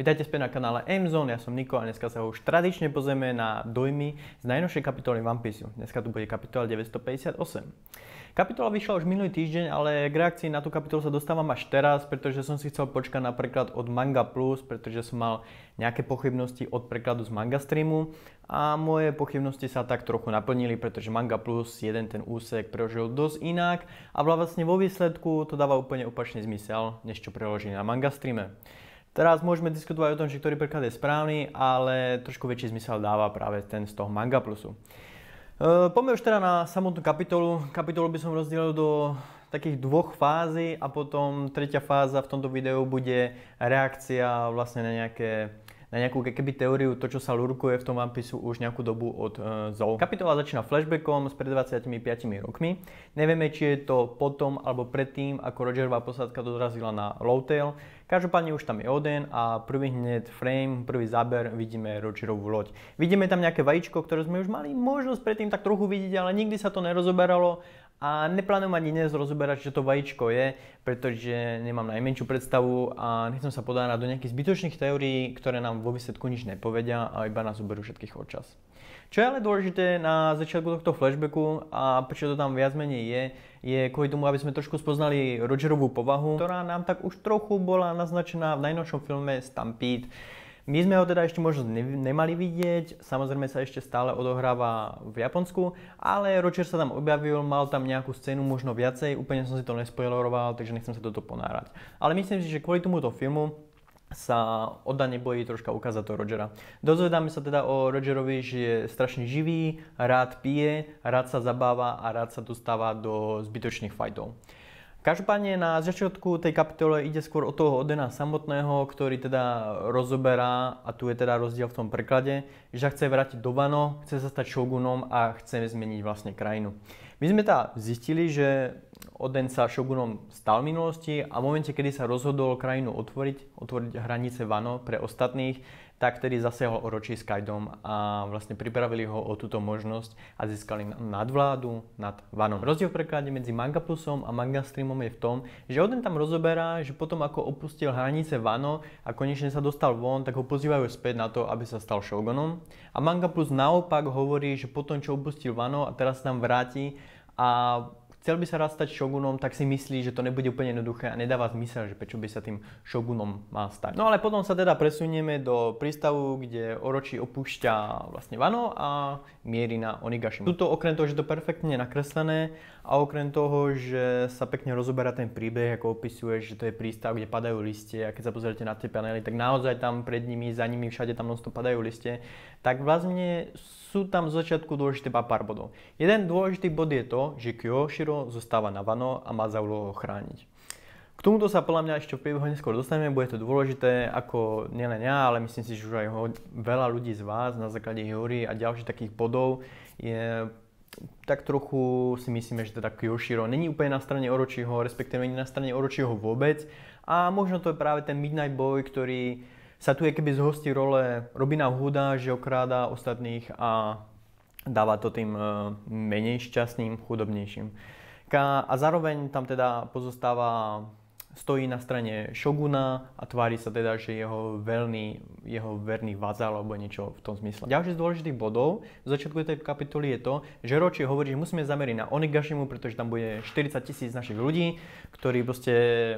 Vítajte späť na kanále Amazon, ja som Niko a dneska sa už tradične pozrieme na dojmy z najnovšej kapitoly One Piece. Dneska tu bude kapitola 958. Kapitola vyšla už minulý týždeň, ale k reakcii na tú kapitolu sa dostávam až teraz, pretože som si chcel počkať na preklad od Manga Plus, pretože som mal nejaké pochybnosti od prekladu z Manga Streamu a moje pochybnosti sa tak trochu naplnili, pretože Manga Plus jeden ten úsek preložil dosť inak a vlastne vo výsledku to dáva úplne opačný zmysel, než čo preložili na Manga Streame. Teraz môžeme diskutovať o tom, že ktorý preklad je správny, ale trošku väčší zmysel dáva práve ten z toho manga plusu. E, poďme už teda na samotnú kapitolu. Kapitolu by som rozdielil do takých dvoch fází a potom tretia fáza v tomto videu bude reakcia vlastne na nejaké na nejakú keby teóriu, to čo sa lurkuje v tom vampisu už nejakú dobu od e, Zou. Kapitola začína flashbackom s pred 25 rokmi. Nevieme, či je to potom alebo predtým, ako Rogerová posádka dorazila na Lowtail. Každopádne už tam je Oden a prvý hneď frame, prvý záber vidíme Rogerovú loď. Vidíme tam nejaké vajíčko, ktoré sme už mali možnosť predtým tak trochu vidieť, ale nikdy sa to nerozoberalo a neplánujem ani dnes rozoberať, čo to vajíčko je, pretože nemám najmenšiu predstavu a nechcem sa podárať do nejakých zbytočných teórií, ktoré nám vo výsledku nič nepovedia a iba nás uberú všetkých odčas. Čo je ale dôležité na začiatku tohto flashbacku a prečo to tam viac menej je, je kvôli tomu, aby sme trošku spoznali Rogerovú povahu, ktorá nám tak už trochu bola naznačená v najnovšom filme Stampede, my sme ho teda ešte možno nemali vidieť, samozrejme sa ešte stále odohráva v Japonsku, ale Roger sa tam objavil, mal tam nejakú scénu možno viacej, úplne som si to nespoileroval, takže nechcem sa toto ponárať. Ale myslím si, že kvôli tomuto filmu sa Oda nebojí troška ukázať to Rogera. Dozvedáme sa teda o Rogerovi, že je strašne živý, rád pije, rád sa zabáva a rád sa dostáva do zbytočných fajtov. Každopádne na začiatku tej kapitole ide skôr od toho Odena samotného, ktorý teda rozoberá, a tu je teda rozdiel v tom preklade, že chce vrátiť do Vano, chce sa stať šogunom a chce zmeniť vlastne krajinu. My sme teda zistili, že Oden sa šogunom stal v minulosti a v momente, kedy sa rozhodol krajinu otvoriť, otvoriť hranice Vano pre ostatných, tak tedy zasiahol oročí Skydom a vlastne pripravili ho o túto možnosť a získali nadvládu nad Vanom. Rozdiel v preklade medzi Manga Plusom a Manga Streamom je v tom, že Oden tam rozoberá, že potom ako opustil hranice Vano a konečne sa dostal von, tak ho pozývajú späť na to, aby sa stal Shogunom. A Manga Plus naopak hovorí, že potom čo opustil Vano a teraz sa tam vráti a chcel by sa rád stať šogunom, tak si myslí, že to nebude úplne jednoduché a nedáva zmysel, že prečo by sa tým šogunom mal stať. No ale potom sa teda presunieme do prístavu, kde Oroči opúšťa vlastne Vano a mierí na Onigashima. Tuto okrem toho, že to perfektne nakreslené a okrem toho, že sa pekne rozoberá ten príbeh, ako opisuje, že to je prístav, kde padajú listie a keď sa pozriete na tie panely, tak naozaj tam pred nimi, za nimi všade tam nonstop padajú listie, tak vlastne sú tam z začiatku dôležité iba pár bodov. Jeden dôležitý bod je to, že Kyoshiro zostáva na Vano a má za úlohu chrániť. K tomuto sa podľa mňa ešte v neskôr dostaneme, bude to dôležité, ako nielen ja, ale myslím si, že už aj ho, veľa ľudí z vás na základe Hiori a ďalších takých bodov je tak trochu si myslíme, že teda Kyoshiro není úplne na strane Orochiho, respektíve není na strane Orochiho vôbec a možno to je práve ten Midnight Boy, ktorý sa tu je keby zhostí role Robina Huda, že okráda ostatných a dáva to tým e, menej šťastným, chudobnejším. A zároveň tam teda pozostáva stojí na strane šoguna a tvári sa teda, že jeho, veľný, jeho verný vazal alebo niečo v tom zmysle. Ďalší z dôležitých bodov v začiatku tej kapitoly je to, že Roči hovorí, že musíme zameriť na Onigashimu, pretože tam bude 40 tisíc našich ľudí, ktorí proste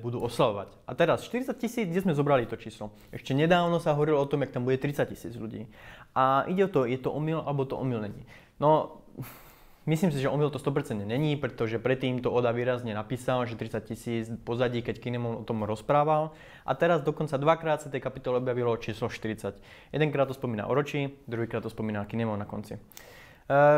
budú oslavovať. A teraz 40 tisíc, kde sme zobrali to číslo? Ešte nedávno sa hovorilo o tom, jak tam bude 30 tisíc ľudí. A ide o to, je to omyl alebo to omyl No, Myslím si, že omyl to 100% není, pretože predtým to Oda výrazne napísal, že 30 tisíc pozadí, keď Kinemon o tom rozprával. A teraz dokonca dvakrát sa tej kapitole objavilo číslo 40. Jedenkrát to spomína Oroči, druhýkrát to spomína Kinemon na konci. E,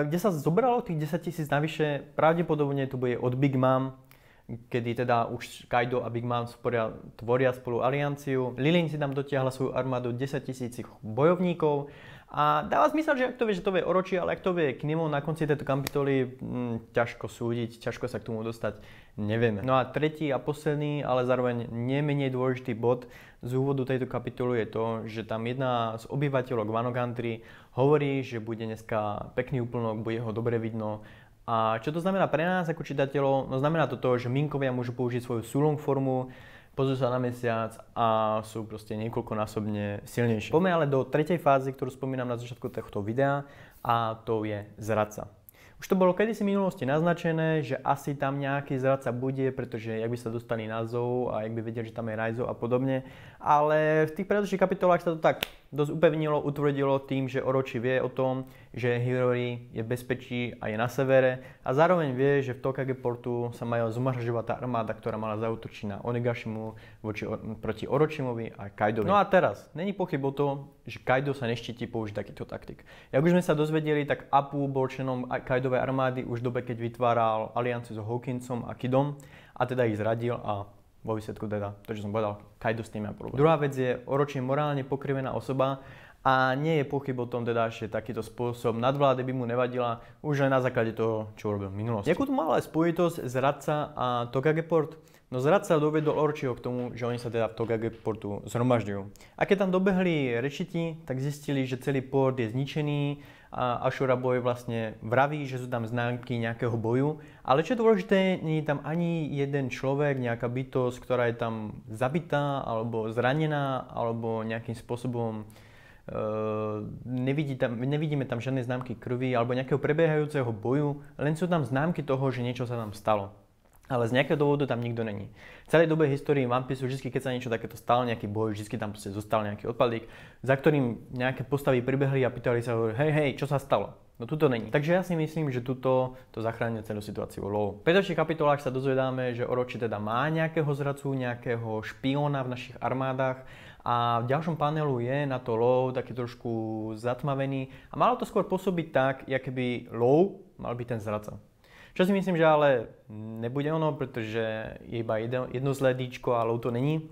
kde sa zobralo tých 10 tisíc navyše, pravdepodobne to bude od Big Mom, kedy teda už Kaido a Big Mom sporia, tvoria spolu alianciu. Lilin si tam dotiahla svoju armádu 10 tisícich bojovníkov a dáva zmysel, že ak to vie, že to vie oročí, ale ak to vie k nemu na konci tejto kapitoly, hm, ťažko súdiť, ťažko sa k tomu dostať, nevieme. No a tretí a posledný, ale zároveň nemenej dôležitý bod z úvodu tejto kapitoly je to, že tam jedna z obyvateľok Vano Country hovorí, že bude dneska pekný úplnok, bude ho dobre vidno, a čo to znamená pre nás ako čitateľov? No znamená to to, že minkovia môžu použiť svoju sulong formu, pozrú sa na mesiac a sú proste niekoľkonásobne silnejšie. Poďme ale do tretej fázy, ktorú spomínam na začiatku tohto videa a to je zradca. Už to bolo kedysi v minulosti naznačené, že asi tam nejaký zradca bude, pretože jak by sa dostali na zoo a jak by vedeli, že tam je rajzo a podobne ale v tých predošlých kapitolách sa to tak dosť upevnilo, utvrdilo tým, že Oroči vie o tom, že Hillary je v bezpečí a je na severe a zároveň vie, že v Tokage portu sa majú zmaržovať tá armáda, ktorá mala zautočiť na Onigashimu voči, proti Oročimovi a Kaidovi. No a teraz, není pochyb o tom, že Kaido sa neštítí použiť takýto taktik. Jak už sme sa dozvedeli, tak Apu bol členom Kaidovej armády už v dobe, keď vytváral alianci so Hawkinsom a Kidom a teda ich zradil a vo výsledku teda to, čo som povedal, kajdu s tým má problém. Druhá vec je oročne morálne pokrivená osoba a nie je pochyb o tom teda, že takýto spôsob nadvlády by mu nevadila už len na základe toho, čo robil v minulosti. Jakú tu mala spojitosť Radca a Togageport? No zrad sa dovedol Orčiho k tomu, že oni sa teda v Togage portu zhromažďujú. A keď tam dobehli rečiti, tak zistili, že celý port je zničený a Ashura Boy vlastne vraví, že sú tam známky nejakého boju, ale čo je dôležité, nie je tam ani jeden človek, nejaká bytosť, ktorá je tam zabitá alebo zranená alebo nejakým spôsobom e, nevidí tam, nevidíme tam žiadne známky krvi alebo nejakého prebiehajúceho boju, len sú tam známky toho, že niečo sa tam stalo ale z nejakého dôvodu tam nikto není. V celej dobe histórii One Piece vždy, keď sa niečo takéto stalo, nejaký boj, vždy tam proste zostal nejaký odpadlík, za ktorým nejaké postavy pribehli a pýtali sa, hej, hej, čo sa stalo? No tuto není. Takže ja si myslím, že tuto to zachránia celú situáciu lov. V predovších kapitolách sa dozvedáme, že Oroči teda má nejakého zradcu, nejakého špiona v našich armádach a v ďalšom panelu je na to Low taký trošku zatmavený a malo to skôr pôsobiť tak, aké by Low mal byť ten zradca. Čo si myslím, že ale nebude ono, pretože je iba jedno, jedno zlé díčko a low to není.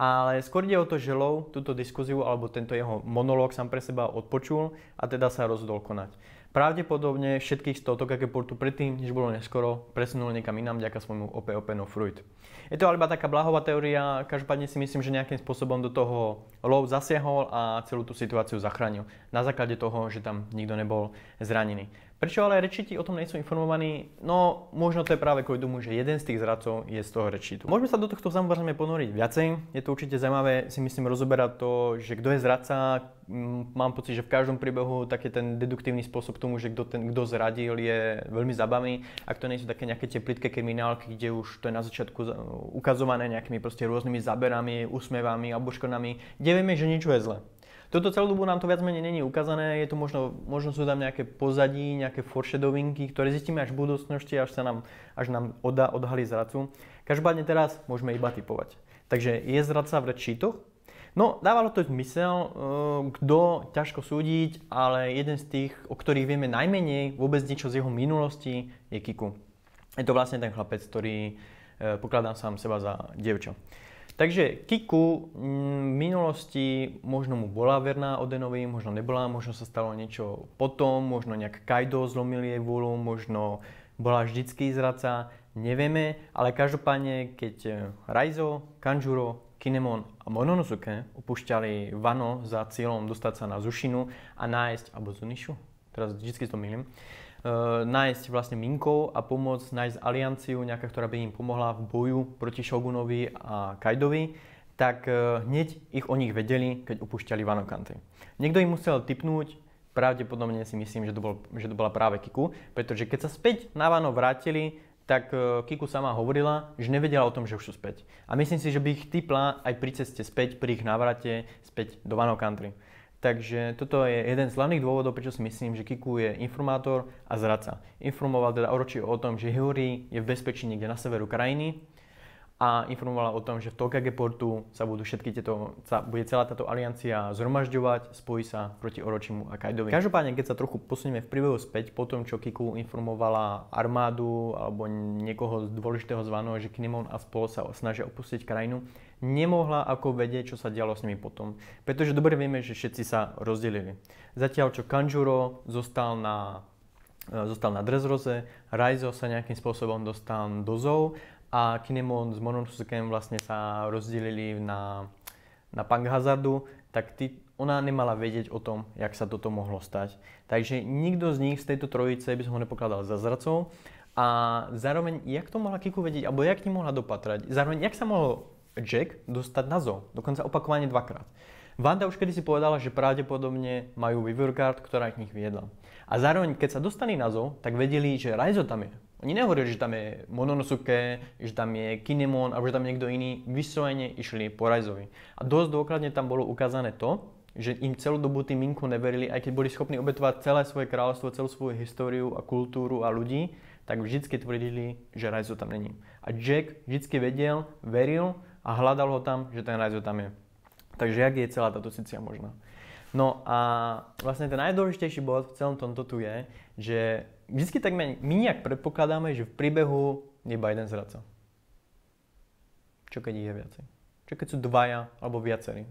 Ale skôr ide o to, že Lov túto diskuziu alebo tento jeho monológ sám pre seba odpočul a teda sa rozhodol konať. Pravdepodobne všetkých z toho portu predtým, než bolo neskoro, presunul niekam inám vďaka svojmu OP of no Fruit. Je to ale taká bláhová teória, každopádne si myslím, že nejakým spôsobom do toho Lov zasiahol a celú tú situáciu zachránil. Na základe toho, že tam nikto nebol zranený. Prečo ale rečiti o tom sú informovaní? No, možno to je práve kvôli tomu, že jeden z tých zradcov je z toho rečitu. Môžeme sa do tohto samozrejme ponoriť viacej. Je to určite zaujímavé, si myslím, rozoberať to, že kto je zradca. Mm, mám pocit, že v každom príbehu taký ten deduktívny spôsob k tomu, že kto, ten, kto zradil, je veľmi zabavný. Ak to nie sú také nejaké teplitké kriminálky, kde už to je na začiatku ukazované nejakými proste rôznymi záberami, úsmevami a škodami, kde vieme, že niečo je zle. Toto celú dobu nám to viac menej není ukázané, je to možno, možno sú tam nejaké pozadí, nejaké foreshadowingy, ktoré zistíme až v budúcnosti, až sa nám, až nám oda, odhalí zradcu. Každopádne teraz môžeme iba typovať. Takže je zradca v Red No, dávalo to zmysel, e, kto ťažko súdiť, ale jeden z tých, o ktorých vieme najmenej, vôbec niečo z jeho minulosti, je Kiku. Je to vlastne ten chlapec, ktorý e, pokladám sám seba za dievča. Takže Kiku mm, v minulosti možno mu bola verná Odenovi, možno nebola, možno sa stalo niečo potom, možno nejak Kaido zlomil jej vôľu, možno bola vždycky zradca, nevieme, ale každopádne keď eh, Raizo, Kanjuro, Kinemon a Mononosuke opúšťali Vano za cieľom dostať sa na Zushinu a nájsť, alebo Zunishu, teraz vždycky to milím, Eh, nájsť vlastne Minkov a pomôcť nájsť alianciu nejaká, ktorá by im pomohla v boju proti Shogunovi a Kaidovi, tak eh, hneď ich o nich vedeli, keď opúšťali Vanokanty. Niekto im musel typnúť, pravdepodobne si myslím, že to, bol, že to bola práve Kiku, pretože keď sa späť na Vano vrátili, tak eh, Kiku sama hovorila, že nevedela o tom, že už sú späť. A myslím si, že by ich typla aj pri ceste späť, pri ich návrate späť do Vano Country. Takže toto je jeden z hlavných dôvodov, prečo si myslím, že Kiku je informátor a zradca. Informoval teda oročí o tom, že Hiyori je v bezpečí niekde na severu krajiny a informovala o tom, že v Tokage portu sa budú všetky tieto, sa bude celá táto aliancia zhromažďovať, spojí sa proti Oročimu a Kaidovi. Každopádne, keď sa trochu posunieme v príbehu späť, po tom, čo Kiku informovala armádu alebo niekoho z dôležitého zvaného, že Kinemon a spol sa snažia opustiť krajinu, nemohla ako vedieť, čo sa dialo s nimi potom. Pretože dobre vieme, že všetci sa rozdelili. Zatiaľ, čo Kanjuro zostal na, e, zostal na Dresroze, Raizo sa nejakým spôsobom dostal do Zou a Kinemon s Mononosukem vlastne sa rozdelili na, na Hazardu, tak ty, ona nemala vedieť o tom, jak sa toto mohlo stať. Takže nikto z nich z tejto trojice by som ho nepokladal za zracov. A zároveň, jak to mohla Kiku vedieť, alebo jak ti mohla dopatrať, zároveň, jak sa mohlo Jack dostať na zoo, dokonca opakovane dvakrát. Vanda už kedy si povedala, že pravdepodobne majú Weaver Guard, ktorá ich nich viedla. A zároveň, keď sa dostali na zoo, tak vedeli, že Raizo tam je. Oni nehovorili, že tam je Mononosuke, že tam je Kinemon, alebo že tam niekto iný. Vysojene išli po Raizovi. A dosť dôkladne tam bolo ukázané to, že im celú dobu tým Minku neverili, aj keď boli schopní obetovať celé svoje kráľovstvo, celú svoju históriu a kultúru a ľudí, tak vždycky tvrdili, že Raizo tam není. A Jack vždycky vedel, veril a hľadal ho tam, že ten rajzo tam je. Takže jak je celá táto sícia možná. No a vlastne ten najdôležitejší bod v celom tomto tu je, že vždy tak my nejak predpokladáme, že v príbehu je iba jeden zradca. Čo keď ich je viacej? Čo keď sú dvaja alebo viacerí?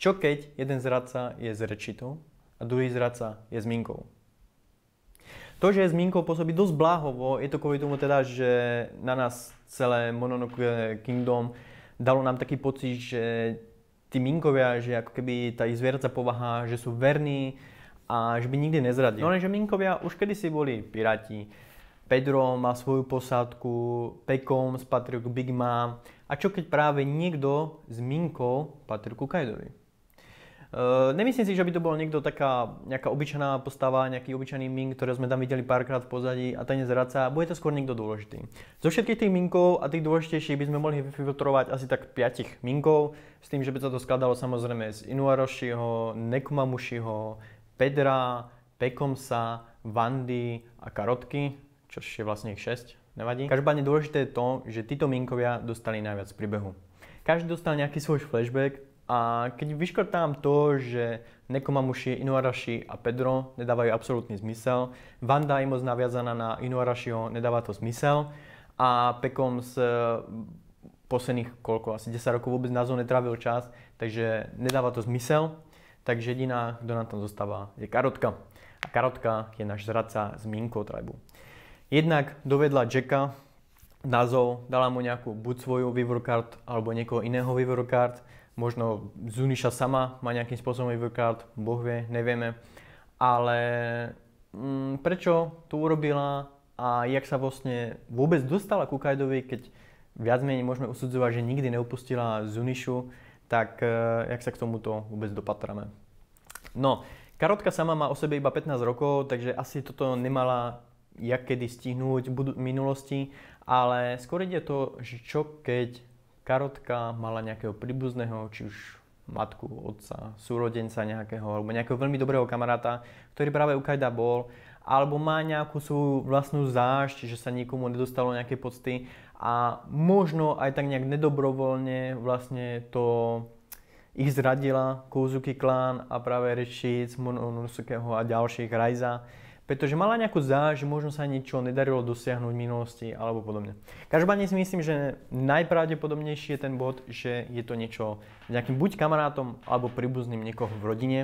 Čo keď jeden zradca je z rečitou a druhý zradca je minkou? To, že je minkou, pôsobí dosť bláhovo, je to kvôli tomu teda, že na nás celé Mononoke Kingdom dalo nám taký pocit, že tí minkovia, že ako keby tá ich zvieracia povaha, že sú verní a že by nikdy nezradili. No lenže minkovia už kedysi boli piráti. Pedro má svoju posádku, Pekom spatril k Big Mom. A čo keď práve niekto z minkov patril ku Kajdovi? Eh, nemyslím si, že by to bol niekto taká nejaká obyčajná postava, nejaký obyčajný mink, ktoré sme tam videli párkrát v pozadí a ten zvraca. Bude to skôr niekto dôležitý. Zo všetkých tých minkov a tých dôležitejších by sme mohli vyfiltrovať asi tak 5 minkov, s tým, že by sa to skladalo samozrejme z Inuarošiho, Nekumamushiho, Pedra, Pekomsa, Vandy a Karotky, čo je vlastne ich 6, nevadí. Každopádne dôležité je to, že títo minkovia dostali najviac príbehu. Každý dostal nejaký svoj flashback, a keď vyškrtám to, že Nekomamushi, Inuarashi a Pedro nedávajú absolútny zmysel, Vanda je moc naviazaná na Inuarashiho, nedáva to zmysel a Pekom z mm, posledných koľko, asi 10 rokov vôbec zóne netrávil čas, takže nedáva to zmysel. Takže jediná, kto nám tam zostáva, je Karotka. A Karotka je náš zradca z Minko tribu. Jednak dovedla Jacka názov, dala mu nejakú buď svoju vývoru Card alebo niekoho iného vývoru Card. Možno Zuniša sama má nejakým spôsobom Vivor, Card, boh vie, nevieme. Ale mm, prečo to urobila a jak sa vlastne vôbec dostala ku Kaidovi, keď viac menej môžeme usudzovať, že nikdy neupustila Zunišu, tak e, jak sa k tomuto vôbec dopatrame. No, Karotka sama má o sebe iba 15 rokov, takže asi toto nemala jak kedy stihnúť v minulosti, ale skôr ide to, že čo keď karotka mala nejakého príbuzného, či už matku, otca, súrodenca nejakého, alebo nejakého veľmi dobrého kamaráta, ktorý práve u Kajda bol, alebo má nejakú svoju vlastnú zášť, že sa nikomu nedostalo nejaké pocty a možno aj tak nejak nedobrovoľne vlastne to ich zradila Kouzuki klán a práve Rešic, Mononosukeho a ďalších Rajza pretože mala nejakú záž, možno sa niečo nedarilo dosiahnuť v minulosti alebo podobne. Každopádne si myslím, že najpravdepodobnejší je ten bod, že je to niečo s nejakým buď kamarátom alebo príbuzným niekoho v rodine,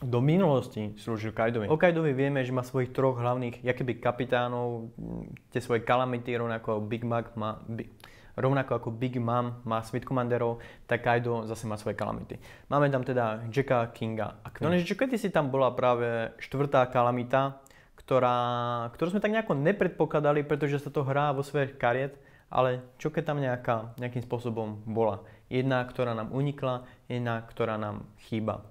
do minulosti slúžil Kaidovi. O Kaidovi vieme, že má svojich troch hlavných jakéby kapitánov, tie svoje kalamity, rovnako Big Mac má, Big, rovnako ako Big Mom má Smith Commanderov, tak Kaido zase má svoje kalamity. Máme tam teda Jacka, Kinga a Queen. No než Jacka, si tam bola práve štvrtá kalamita, ktorá, ktorú sme tak nejako nepredpokladali, pretože sa to hrá vo sfére kariet, ale čo keď tam nejaká, nejakým spôsobom bola. Jedna, ktorá nám unikla, jedna, ktorá nám chýba.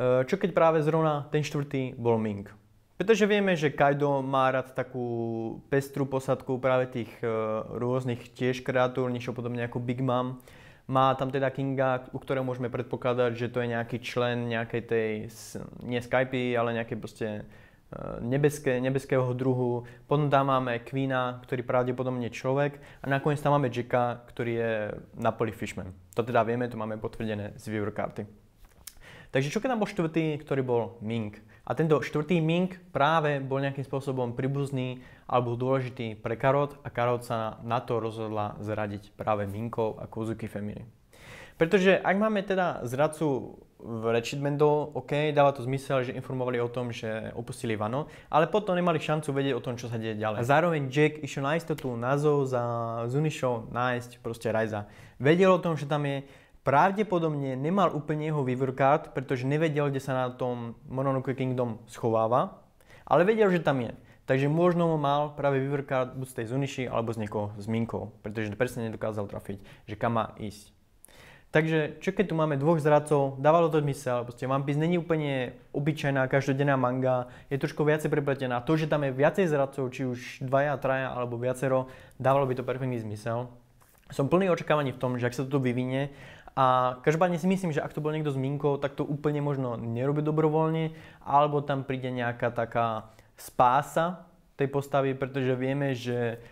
E, čo keď práve zrovna ten štvrtý bol Ming. Pretože vieme, že Kaido má rád takú pestru posadku práve tých e, rôznych tiež kreatúr, niečo podobne ako Big Mom. Má tam teda Kinga, u ktorého môžeme predpokladať, že to je nejaký člen nejakej tej, nie Skype, ale nejakej proste nebeské, nebeského druhu, potom tam máme Queena, ktorý pravdepodobne je človek a nakoniec tam máme Jacka, ktorý je na poli Fishman. To teda vieme, to máme potvrdené z viewer karty. Takže čo keď tam bol štvrtý, ktorý bol Ming? A tento štvrtý Ming práve bol nejakým spôsobom príbuzný alebo dôležitý pre Karot a Karot sa na to rozhodla zradiť práve Minkov a Kozuki Family. Pretože ak máme teda zradcu v Rečidmendo, OK, dáva to zmysel, že informovali o tom, že opustili Vano, ale potom nemali šancu vedieť o tom, čo sa deje ďalej. A zároveň Jack išiel na istotu názov za Zunišou nájsť proste Rajza. Vedel o tom, že tam je, pravdepodobne nemal úplne jeho vývor pretože nevedel, kde sa na tom Mononoke Kingdom schováva, ale vedel, že tam je. Takže možno mal práve vývor buď z tej Zuniši alebo z niekoho z Minkov, pretože presne nedokázal trafiť, že kam má ísť. Takže čo keď tu máme dvoch zradcov, dávalo to zmysel, proste One Piece není úplne obyčajná každodenná manga, je trošku viacej prepletená. To, že tam je viacej zradcov, či už dvaja, traja alebo viacero, dávalo by to perfektný zmysel. Som plný očakávaní v tom, že ak sa toto vyvinie, a každopádne si myslím, že ak to bol niekto s minkou, tak to úplne možno nerobí dobrovoľne, alebo tam príde nejaká taká spása tej postavy, pretože vieme, že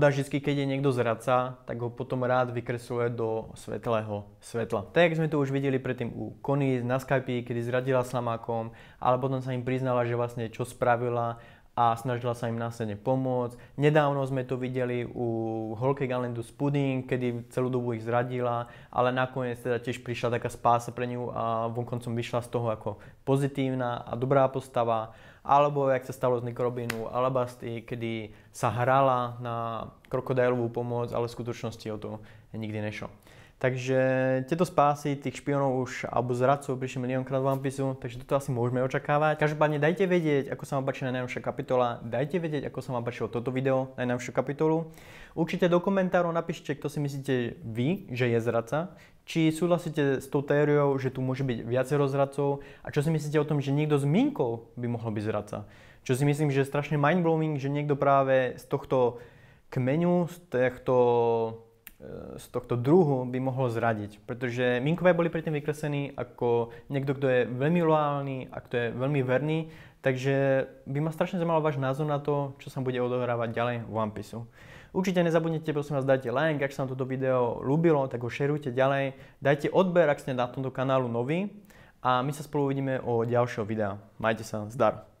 vždy, keď je niekto zradca, tak ho potom rád vykresluje do svetlého svetla. Tak, sme to už videli predtým u Kony na Skype, kedy zradila slamákom, ale potom sa im priznala, že vlastne čo spravila a snažila sa im následne pomôcť. Nedávno sme to videli u Holke Galendu Spudding, kedy celú dobu ich zradila, ale nakoniec teda tiež prišla taká spása pre ňu a vonkoncom vyšla z toho ako pozitívna a dobrá postava alebo jak sa stalo z Nikorobinu Alabasty, kedy sa hrala na krokodajlovú pomoc, ale v skutočnosti o to nikdy nešlo. Takže tieto spásy tých špionov už alebo zradcov prišli miliónkrát v One Piece, takže toto asi môžeme očakávať. Každopádne dajte vedieť, ako sa vám páči najnovšia kapitola, dajte vedieť, ako sa vám páčilo toto video, najnovšiu kapitolu. Určite do komentárov napíšte, kto si myslíte vy, že je zradca, či súhlasíte s tou teóriou, že tu môže byť viacero zradcov a čo si myslíte o tom, že niekto s minkou by mohol byť zradca. Čo si myslím, že je strašne mindblowing, že niekto práve z tohto kmenu, z tohto z tohto druhu by mohlo zradiť. Pretože Minkové boli predtým vykreslení ako niekto, kto je veľmi loálny a kto je veľmi verný, takže by ma strašne zaujímalo váš názor na to, čo sa bude odohrávať ďalej v One Piece. Určite nezabudnite, prosím vás, dajte like, ak sa vám toto video ľúbilo, tak ho šerujte ďalej. Dajte odber, ak ste na tomto kanálu nový. A my sa spolu uvidíme o ďalšieho videa. Majte sa, zdar!